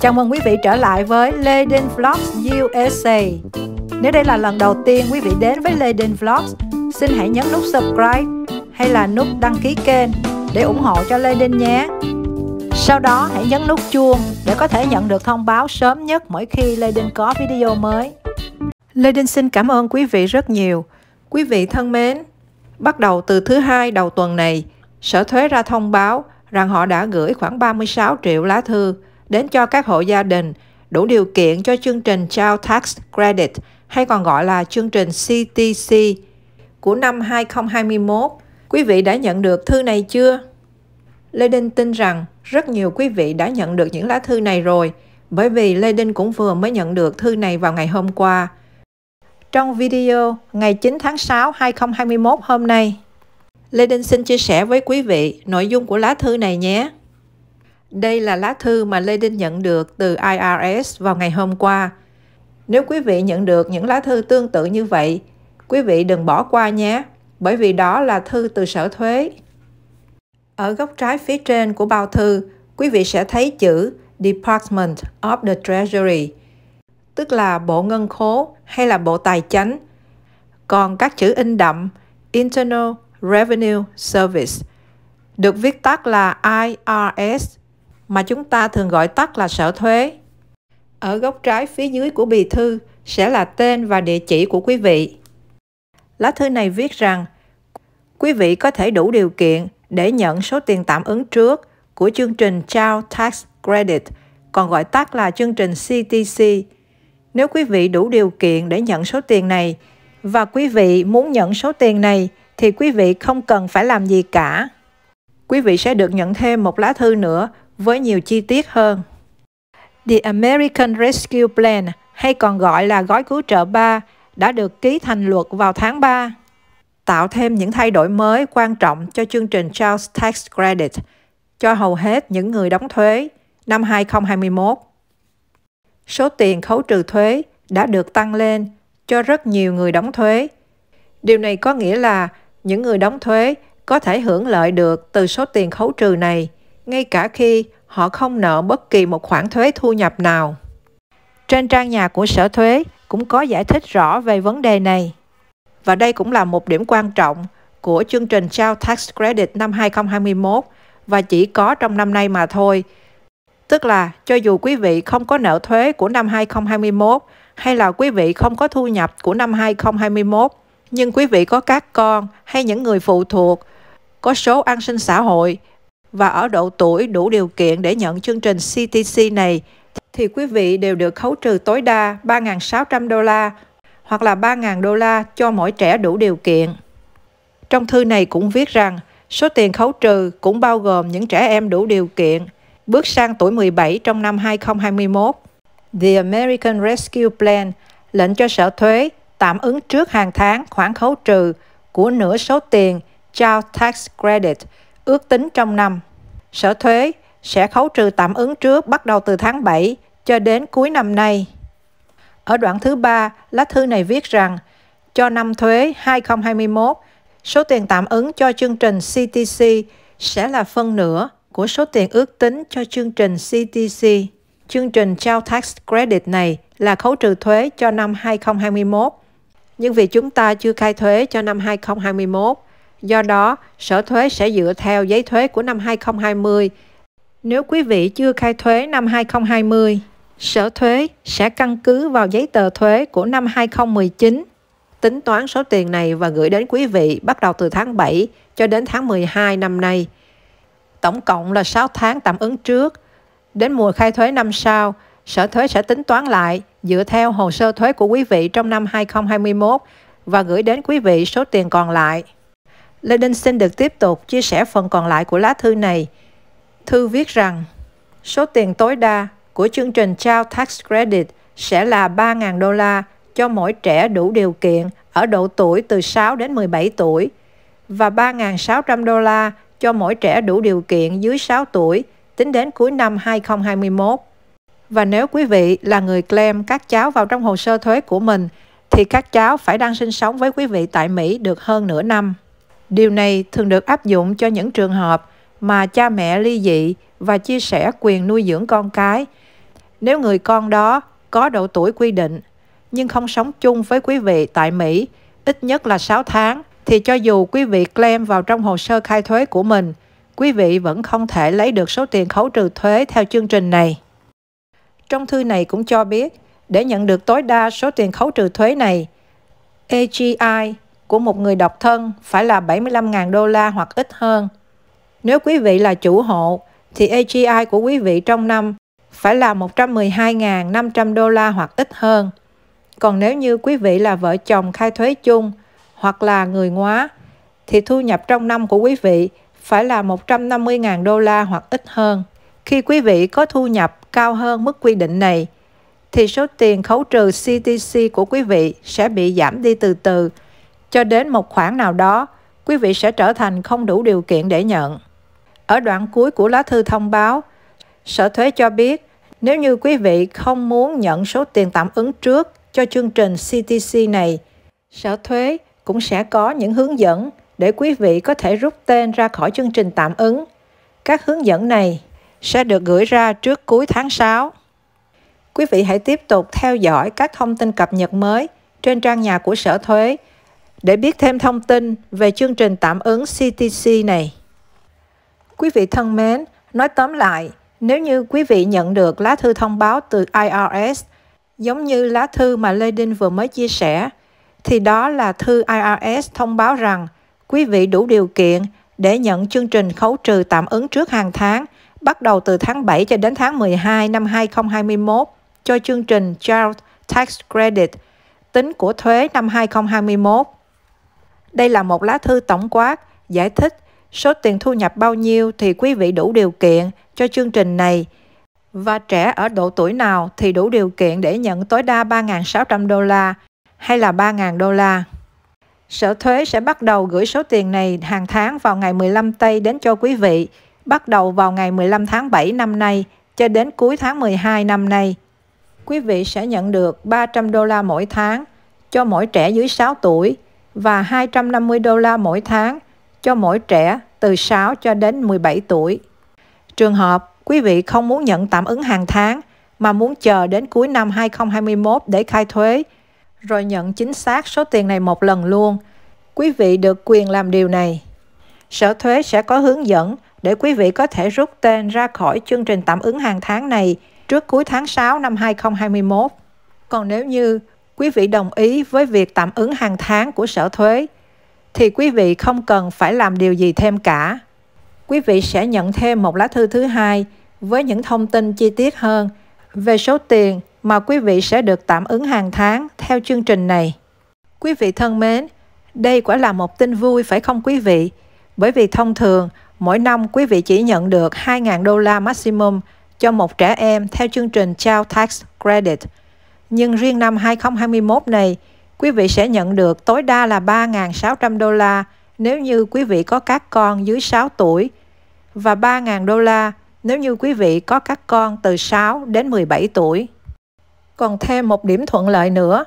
Chào mừng quý vị trở lại với Leden Vlogs USA. Nếu đây là lần đầu tiên quý vị đến với Leden Vlogs, xin hãy nhấn nút subscribe hay là nút đăng ký kênh để ủng hộ cho Leden nhé. Sau đó hãy nhấn nút chuông để có thể nhận được thông báo sớm nhất mỗi khi Leden có video mới. Leden xin cảm ơn quý vị rất nhiều. Quý vị thân mến, bắt đầu từ thứ hai đầu tuần này, Sở Thuế ra thông báo rằng họ đã gửi khoảng 36 triệu lá thư đến cho các hộ gia đình đủ điều kiện cho chương trình Child Tax Credit hay còn gọi là chương trình CTC của năm 2021. Quý vị đã nhận được thư này chưa? Lê Đinh tin rằng rất nhiều quý vị đã nhận được những lá thư này rồi, bởi vì Lê Đinh cũng vừa mới nhận được thư này vào ngày hôm qua. Trong video ngày 9 tháng 6, 2021 hôm nay, Lê Đinh xin chia sẻ với quý vị nội dung của lá thư này nhé. Đây là lá thư mà Lê Đinh nhận được từ IRS vào ngày hôm qua. Nếu quý vị nhận được những lá thư tương tự như vậy, quý vị đừng bỏ qua nhé, bởi vì đó là thư từ sở thuế. Ở góc trái phía trên của bao thư, quý vị sẽ thấy chữ Department of the Treasury, tức là Bộ Ngân khố hay là Bộ Tài chánh. Còn các chữ in đậm Internal Revenue Service được viết tắt là IRS mà chúng ta thường gọi tắt là sở thuế. Ở góc trái phía dưới của bì thư sẽ là tên và địa chỉ của quý vị. Lá thư này viết rằng, quý vị có thể đủ điều kiện để nhận số tiền tạm ứng trước của chương trình Child Tax Credit, còn gọi tắt là chương trình CTC. Nếu quý vị đủ điều kiện để nhận số tiền này và quý vị muốn nhận số tiền này thì quý vị không cần phải làm gì cả. Quý vị sẽ được nhận thêm một lá thư nữa với nhiều chi tiết hơn. The American Rescue Plan hay còn gọi là gói cứu trợ 3 đã được ký thành luật vào tháng 3, tạo thêm những thay đổi mới quan trọng cho chương trình Charles Tax Credit cho hầu hết những người đóng thuế năm 2021. Số tiền khấu trừ thuế đã được tăng lên cho rất nhiều người đóng thuế. Điều này có nghĩa là những người đóng thuế có thể hưởng lợi được từ số tiền khấu trừ này – ngay cả khi họ không nợ bất kỳ một khoản thuế thu nhập nào. Trên trang nhà của Sở Thuế cũng có giải thích rõ về vấn đề này. Và đây cũng là một điểm quan trọng của chương trình Child Tax Credit năm 2021 và chỉ có trong năm nay mà thôi. Tức là cho dù quý vị không có nợ thuế của năm 2021 hay là quý vị không có thu nhập của năm 2021, nhưng quý vị có các con hay những người phụ thuộc, có số an sinh xã hội và ở độ tuổi đủ điều kiện để nhận chương trình CTC này thì quý vị đều được khấu trừ tối đa 3.600 đô la hoặc là 3.000 đô la cho mỗi trẻ đủ điều kiện. Trong thư này cũng viết rằng số tiền khấu trừ cũng bao gồm những trẻ em đủ điều kiện bước sang tuổi 17 trong năm 2021. The American Rescue Plan lệnh cho sở thuế tạm ứng trước hàng tháng khoản khấu trừ của nửa số tiền Child Tax Credit – ước tính trong năm. Sở thuế sẽ khấu trừ tạm ứng trước bắt đầu từ tháng 7 cho đến cuối năm nay. Ở đoạn thứ ba, lá thư này viết rằng cho năm thuế 2021, số tiền tạm ứng cho chương trình CTC sẽ là phân nửa của số tiền ước tính cho chương trình CTC. Chương trình trao tax credit này là khấu trừ thuế cho năm 2021. Nhưng vì chúng ta chưa khai thuế cho năm 2021, Do đó, Sở Thuế sẽ dựa theo giấy thuế của năm 2020. Nếu quý vị chưa khai thuế năm 2020, Sở Thuế sẽ căn cứ vào giấy tờ thuế của năm 2019, tính toán số tiền này và gửi đến quý vị bắt đầu từ tháng 7 cho đến tháng 12 năm nay. Tổng cộng là 6 tháng tạm ứng trước. Đến mùa khai thuế năm sau, Sở Thuế sẽ tính toán lại dựa theo hồ sơ thuế của quý vị trong năm 2021 và gửi đến quý vị số tiền còn lại. Lê Đinh xin được tiếp tục chia sẻ phần còn lại của lá thư này. Thư viết rằng, số tiền tối đa của chương trình Child Tax Credit sẽ là 3.000 đô la cho mỗi trẻ đủ điều kiện ở độ tuổi từ 6 đến 17 tuổi và 3.600 đô la cho mỗi trẻ đủ điều kiện dưới 6 tuổi tính đến cuối năm 2021. Và nếu quý vị là người claim các cháu vào trong hồ sơ thuế của mình, thì các cháu phải đang sinh sống với quý vị tại Mỹ được hơn nửa năm. Điều này thường được áp dụng cho những trường hợp mà cha mẹ ly dị và chia sẻ quyền nuôi dưỡng con cái nếu người con đó có độ tuổi quy định nhưng không sống chung với quý vị tại Mỹ ít nhất là 6 tháng thì cho dù quý vị claim vào trong hồ sơ khai thuế của mình, quý vị vẫn không thể lấy được số tiền khấu trừ thuế theo chương trình này. Trong thư này cũng cho biết, để nhận được tối đa số tiền khấu trừ thuế này, AGI của một người độc thân phải là 75.000 đô la hoặc ít hơn. Nếu quý vị là chủ hộ, thì AGI của quý vị trong năm phải là 112.500 đô la hoặc ít hơn. Còn nếu như quý vị là vợ chồng khai thuế chung hoặc là người ngoá, thì thu nhập trong năm của quý vị phải là 150.000 đô la hoặc ít hơn. Khi quý vị có thu nhập cao hơn mức quy định này, thì số tiền khấu trừ CTC của quý vị sẽ bị giảm đi từ từ cho đến một khoản nào đó, quý vị sẽ trở thành không đủ điều kiện để nhận. Ở đoạn cuối của lá thư thông báo, Sở Thuế cho biết nếu như quý vị không muốn nhận số tiền tạm ứng trước cho chương trình CTC này, Sở Thuế cũng sẽ có những hướng dẫn để quý vị có thể rút tên ra khỏi chương trình tạm ứng. Các hướng dẫn này sẽ được gửi ra trước cuối tháng 6. Quý vị hãy tiếp tục theo dõi các thông tin cập nhật mới trên trang nhà của Sở Thuế để biết thêm thông tin về chương trình tạm ứng CTC này. Quý vị thân mến, nói tóm lại, nếu như quý vị nhận được lá thư thông báo từ IRS, giống như lá thư mà Lê Đinh vừa mới chia sẻ, thì đó là thư IRS thông báo rằng quý vị đủ điều kiện để nhận chương trình khấu trừ tạm ứng trước hàng tháng, bắt đầu từ tháng 7 cho đến tháng 12 năm 2021 cho chương trình Child Tax Credit tính của thuế năm 2021. Đây là một lá thư tổng quát, giải thích số tiền thu nhập bao nhiêu thì quý vị đủ điều kiện cho chương trình này và trẻ ở độ tuổi nào thì đủ điều kiện để nhận tối đa 3.600 đô la hay là 3.000 đô la. Sở thuế sẽ bắt đầu gửi số tiền này hàng tháng vào ngày 15 Tây đến cho quý vị, bắt đầu vào ngày 15 tháng 7 năm nay cho đến cuối tháng 12 năm nay. Quý vị sẽ nhận được 300 đô la mỗi tháng cho mỗi trẻ dưới 6 tuổi và 250 đô la mỗi tháng cho mỗi trẻ từ 6 cho đến 17 tuổi. Trường hợp quý vị không muốn nhận tạm ứng hàng tháng mà muốn chờ đến cuối năm 2021 để khai thuế rồi nhận chính xác số tiền này một lần luôn, quý vị được quyền làm điều này. Sở thuế sẽ có hướng dẫn để quý vị có thể rút tên ra khỏi chương trình tạm ứng hàng tháng này trước cuối tháng 6 năm 2021. Còn nếu như quý vị đồng ý với việc tạm ứng hàng tháng của sở thuế, thì quý vị không cần phải làm điều gì thêm cả. Quý vị sẽ nhận thêm một lá thư thứ hai với những thông tin chi tiết hơn về số tiền mà quý vị sẽ được tạm ứng hàng tháng theo chương trình này. Quý vị thân mến, đây quả là một tin vui phải không quý vị? Bởi vì thông thường, mỗi năm quý vị chỉ nhận được 2.000 đô la maximum cho một trẻ em theo chương trình Child Tax Credit – nhưng riêng năm 2021 này, quý vị sẽ nhận được tối đa là 3.600 đô la nếu như quý vị có các con dưới 6 tuổi và 3.000 đô la nếu như quý vị có các con từ 6 đến 17 tuổi. Còn thêm một điểm thuận lợi nữa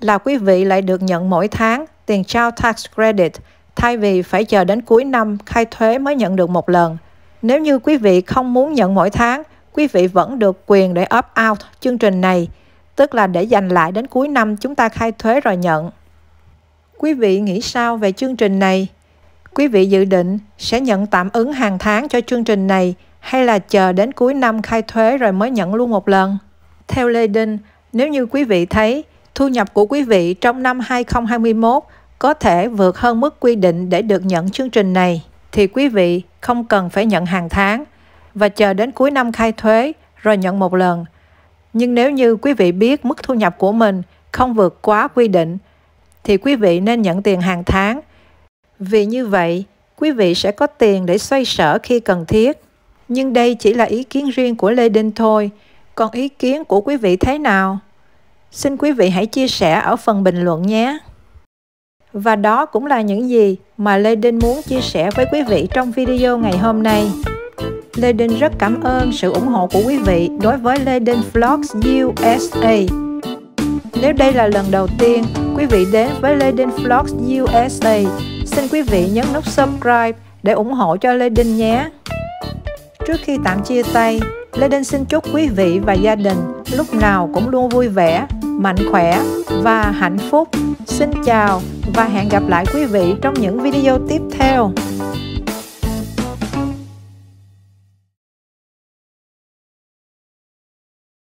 là quý vị lại được nhận mỗi tháng tiền Child Tax Credit thay vì phải chờ đến cuối năm khai thuế mới nhận được một lần. Nếu như quý vị không muốn nhận mỗi tháng, quý vị vẫn được quyền để opt out chương trình này – tức là để dành lại đến cuối năm chúng ta khai thuế rồi nhận. Quý vị nghĩ sao về chương trình này? Quý vị dự định sẽ nhận tạm ứng hàng tháng cho chương trình này hay là chờ đến cuối năm khai thuế rồi mới nhận luôn một lần? Theo Lê Đinh, nếu như quý vị thấy thu nhập của quý vị trong năm 2021 có thể vượt hơn mức quy định để được nhận chương trình này thì quý vị không cần phải nhận hàng tháng và chờ đến cuối năm khai thuế rồi nhận một lần nhưng nếu như quý vị biết mức thu nhập của mình không vượt quá quy định thì quý vị nên nhận tiền hàng tháng. Vì như vậy, quý vị sẽ có tiền để xoay sở khi cần thiết. Nhưng đây chỉ là ý kiến riêng của Lê Đinh thôi, còn ý kiến của quý vị thế nào? Xin quý vị hãy chia sẻ ở phần bình luận nhé. Và đó cũng là những gì mà Lê Đinh muốn chia sẻ với quý vị trong video ngày hôm nay. Lê Đinh rất cảm ơn sự ủng hộ của quý vị đối với Lê Đinh Vlogs USA. Nếu đây là lần đầu tiên quý vị đến với Lê Đinh Vlogs USA, xin quý vị nhấn nút subscribe để ủng hộ cho Lê Đinh nhé. Trước khi tạm chia tay, Lê Đinh xin chúc quý vị và gia đình lúc nào cũng luôn vui vẻ, mạnh khỏe và hạnh phúc. Xin chào và hẹn gặp lại quý vị trong những video tiếp theo.